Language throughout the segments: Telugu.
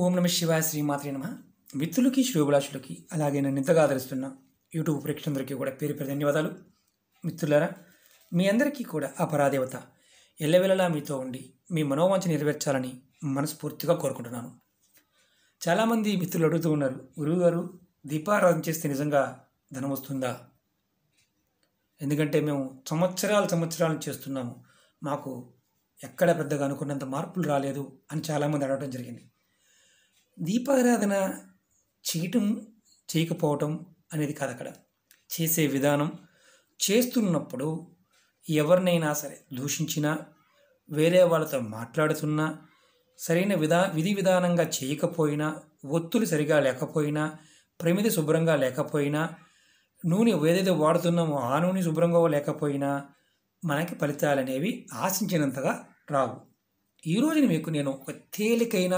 ఓం నమ శివాయ శ్రీమాత్రి నమ మిత్రులకి శ్రీభులాషులకి అలాగే నన్ను ఇంతగా ఆదరిస్తున్న యూట్యూబ్ ప్రేక్షకులందరికీ కూడా పేరు పేరు ధన్యవాదాలు మిత్రులారా మీ అందరికీ కూడా పరాదేవత ఎల్లవేళలా మీతో ఉండి మీ మనోవాంఛ నెరవేర్చాలని మనస్ఫూర్తిగా కోరుకుంటున్నాను చాలామంది మిత్రులు అడుగుతూ ఉన్నారు గురువుగారు దీపారాధన చేస్తే నిజంగా ధనం వస్తుందా ఎందుకంటే మేము సంవత్సరాలు సంవత్సరాలు చేస్తున్నాము మాకు ఎక్కడ పెద్దగా అనుకున్నంత మార్పులు రాలేదు అని చాలామంది అడగడం జరిగింది దీపారాధన చేయటం చేయకపోవటం అనేది కాదు అక్కడ చేసే విధానం చేస్తున్నప్పుడు ఎవరినైనా సరే దూషించినా వేరే వాళ్ళతో మాట్లాడుతున్నా సరైన విధా విధి విధానంగా చేయకపోయినా ఒత్తులు సరిగా లేకపోయినా ప్రమిది శుభ్రంగా లేకపోయినా నూనె ఏదైతే వాడుతున్నామో ఆ నూనె శుభ్రంగా లేకపోయినా మనకి ఫలితాలు అనేవి ఆశించినంతగా రావు ఈరోజు మీకు నేను ఒక తేలికైన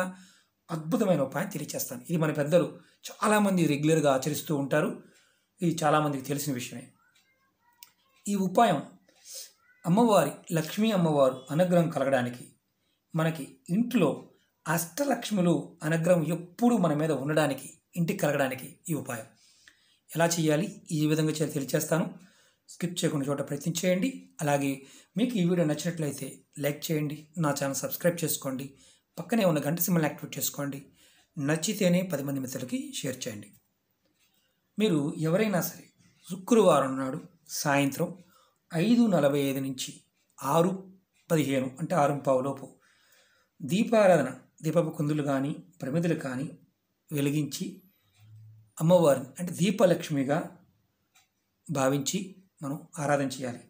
అద్భుతమైన ఉపాయం తెలియచేస్తాను ఇది మన పెద్దలు చాలామంది రెగ్యులర్గా ఆచరిస్తూ ఉంటారు ఇది చాలామందికి తెలిసిన విషయమే ఈ ఉపాయం అమ్మవారి లక్ష్మీ అమ్మవారు అనుగ్రహం కలగడానికి మనకి ఇంట్లో అష్టలక్ష్ములు అనుగ్రహం ఎప్పుడూ మన మీద ఉండడానికి ఇంటికి కలగడానికి ఈ ఉపాయం ఎలా చేయాలి ఈ విధంగా తెలియచేస్తాను స్కిప్ చేయకుండా చోట ప్రయత్నం చేయండి అలాగే మీకు ఈ వీడియో నచ్చినట్లయితే లైక్ చేయండి నా ఛానల్ సబ్స్క్రైబ్ చేసుకోండి పక్కనే ఉన్న గంట సింబల్ యాక్టివేట్ చేసుకోండి నచ్చితేనే పది మంది మిత్రులకి షేర్ చేయండి మీరు ఎవరైనా సరే శుక్రవారం నాడు సాయంత్రం ఐదు నలభై ఐదు నుంచి ఆరు పదిహేను అంటే ఆరు పావులోపు దీపారాధన దీపపు కుందులు కానీ ప్రమిదలు కానీ వెలిగించి అమ్మవారిని అంటే దీపలక్ష్మిగా భావించి మనం ఆరాధన చేయాలి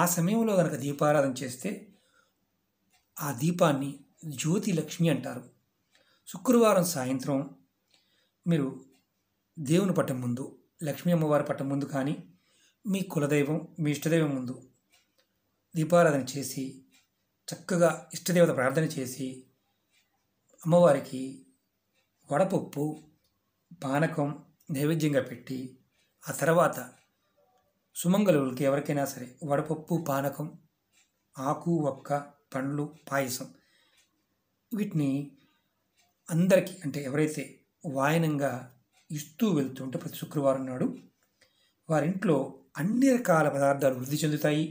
ఆ సమయంలో కనుక దీపారాధన చేస్తే ఆ దీపాన్ని జ్యోతి లక్ష్మి అంటారు శుక్రవారం సాయంత్రం మీరు దేవుని పట్టం ముందు లక్ష్మీ అమ్మవారి పట్టం ముందు కానీ మీ కులదైవం మీ ఇష్టదైవం ముందు దీపారాధన చేసి చక్కగా ఇష్టదేవత ప్రార్థన చేసి అమ్మవారికి వడపప్పు పానకం నైవేద్యంగా పెట్టి ఆ తర్వాత సుమంగళులకి ఎవరికైనా సరే వడపప్పు పానకం ఆకు ఒక్క పండ్లు పాయసం వీటిని అందరికీ అంటే ఎవరైతే వాయనంగా ఇస్తూ వెళ్తుంటే ప్రతి శుక్రవారం నాడు వారింట్లో అన్ని రకాల పదార్థాలు వృద్ధి చెందుతాయి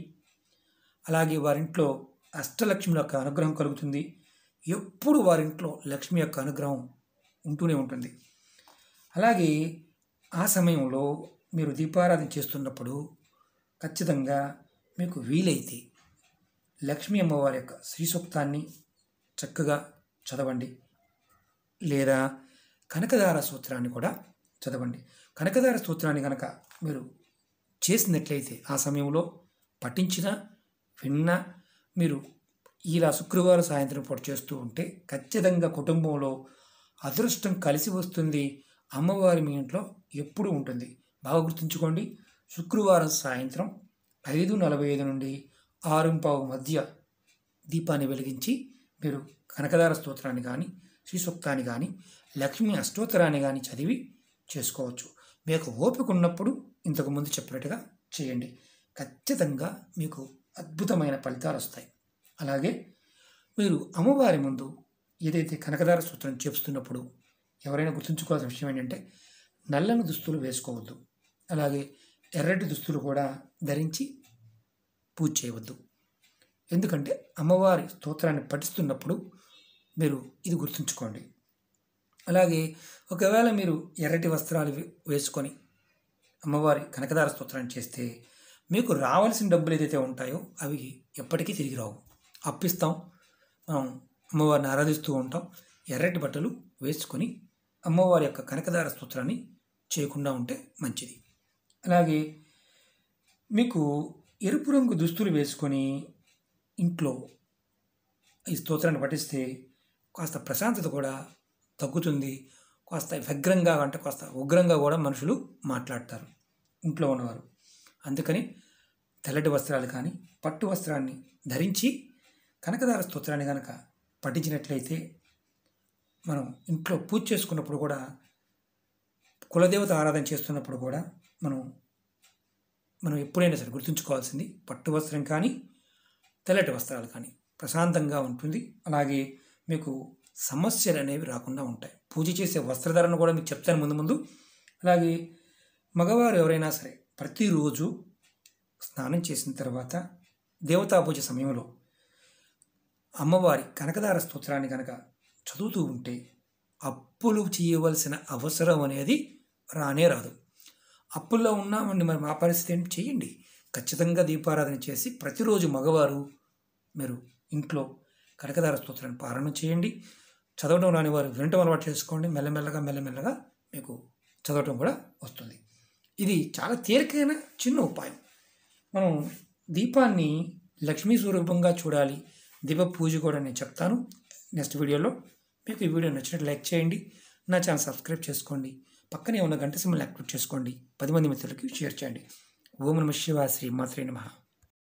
అలాగే వారింట్లో అష్టలక్ష్మి యొక్క అనుగ్రహం కలుగుతుంది ఎప్పుడు వారింట్లో లక్ష్మి యొక్క అనుగ్రహం ఉంటూనే ఉంటుంది అలాగే ఆ సమయంలో మీరు దీపారాధన చేస్తున్నప్పుడు ఖచ్చితంగా మీకు వీలైతే లక్ష్మీ అమ్మవారి యొక్క శ్రీ సూక్తాన్ని చక్కగా చదవండి లేదా కనకదార సూత్రాన్ని కూడా చదవండి కనకదార సూత్రాన్ని కనుక మీరు చేసినట్లయితే ఆ సమయంలో పఠించిన విన్న మీరు ఇలా శుక్రవారం సాయంత్రం పూట చేస్తూ ఉంటే ఖచ్చితంగా కుటుంబంలో అదృష్టం కలిసి వస్తుంది అమ్మవారి మీ ఇంట్లో ఎప్పుడు ఉంటుంది బాగా గుర్తుంచుకోండి శుక్రవారం సాయంత్రం ఐదు నలభై ఐదు నుండి ఆరు పావు మధ్య దీపాన్ని వెలిగించి మీరు కనకదార స్తోత్రాన్ని కానీ శ్రీ సూక్తాన్ని కానీ లక్ష్మీ అష్టోత్తరాన్ని కానీ చదివి చేసుకోవచ్చు మీకు ఓపిక ఉన్నప్పుడు ఇంతకుముందు చెప్పినట్టుగా చేయండి ఖచ్చితంగా మీకు అద్భుతమైన ఫలితాలు వస్తాయి అలాగే మీరు అమ్మవారి ముందు ఏదైతే కనకదార సూత్రం చేస్తున్నప్పుడు ఎవరైనా గుర్తుంచుకోవాల్సిన విషయం ఏంటంటే నల్లని దుస్తులు వేసుకోవద్దు అలాగే ఎర్రటి దుస్తులు కూడా ధరించి పూజ చేయవద్దు ఎందుకంటే అమ్మవారి స్తోత్రాన్ని పఠిస్తున్నప్పుడు మీరు ఇది గుర్తుంచుకోండి అలాగే ఒకవేళ మీరు ఎర్రటి వస్త్రాలు వేసుకొని అమ్మవారి కనకదార స్తోత్రాన్ని చేస్తే మీకు రావాల్సిన డబ్బులు ఏదైతే ఉంటాయో అవి ఎప్పటికీ తిరిగి రావు అప్పిస్తాం మనం అమ్మవారిని ఆరాధిస్తూ ఉంటాం ఎర్రటి బట్టలు వేసుకొని అమ్మవారి యొక్క కనకదార స్తోత్రాన్ని చేయకుండా ఉంటే మంచిది అలాగే మీకు ఎరుపు రంగు దుస్తులు వేసుకొని ఇంట్లో ఈ స్తోత్రాన్ని పఠిస్తే కాస్త ప్రశాంతత కూడా తగ్గుతుంది కాస్త వ్యగ్రంగా అంటే కాస్త ఉగ్రంగా కూడా మనుషులు మాట్లాడతారు ఇంట్లో ఉన్నవారు అందుకని తెల్లటి వస్త్రాలు కానీ పట్టు వస్త్రాన్ని ధరించి కనకదార స్తోత్రాన్ని కనుక పఠించినట్లయితే మనం ఇంట్లో పూజ చేసుకున్నప్పుడు కూడా కులదేవత ఆరాధన చేస్తున్నప్పుడు కూడా మనం మనం ఎప్పుడైనా సరే గుర్తుంచుకోవాల్సింది పట్టు వస్త్రం కానీ తెల్లటి వస్త్రాలు కానీ ప్రశాంతంగా ఉంటుంది అలాగే మీకు సమస్యలు అనేవి రాకుండా ఉంటాయి పూజ చేసే వస్త్రధారణ కూడా మీకు చెప్తాను ముందు ముందు అలాగే మగవారు ఎవరైనా సరే ప్రతిరోజు స్నానం చేసిన తర్వాత దేవతా పూజ సమయంలో అమ్మవారి కనకదార స్తోత్రాన్ని కనుక చదువుతూ ఉంటే అప్పులు చేయవలసిన అవసరం అనేది రానే రాదు అప్పుల్లో ఉన్నామండి మరి మా పరిస్థితి ఏంటి చేయండి ఖచ్చితంగా దీపారాధన చేసి ప్రతిరోజు మగవారు మీరు ఇంట్లో కనకదార స్తోత్రాన్ని పారాయణ చేయండి చదవడం రాని వారు వినటం అలవాటు చేసుకోండి మెల్లమెల్లగా మెల్లమెల్లగా మీకు చదవటం కూడా వస్తుంది ఇది చాలా తేలికైన చిన్న ఉపాయం మనం దీపాన్ని లక్ష్మీ స్వరూపంగా చూడాలి దీప పూజ కూడా నేను చెప్తాను నెక్స్ట్ వీడియోలో మీకు ఈ వీడియో నచ్చినట్టు లైక్ చేయండి నా ఛానల్ సబ్స్క్రైబ్ చేసుకోండి పక్కనే ఉన్న గంట సింబల్ యాక్టివేట్ చేసుకోండి పది మంది మిత్రులకి షేర్ చేయండి ఓం నమ శివ శ్రీ మాత్రే నమ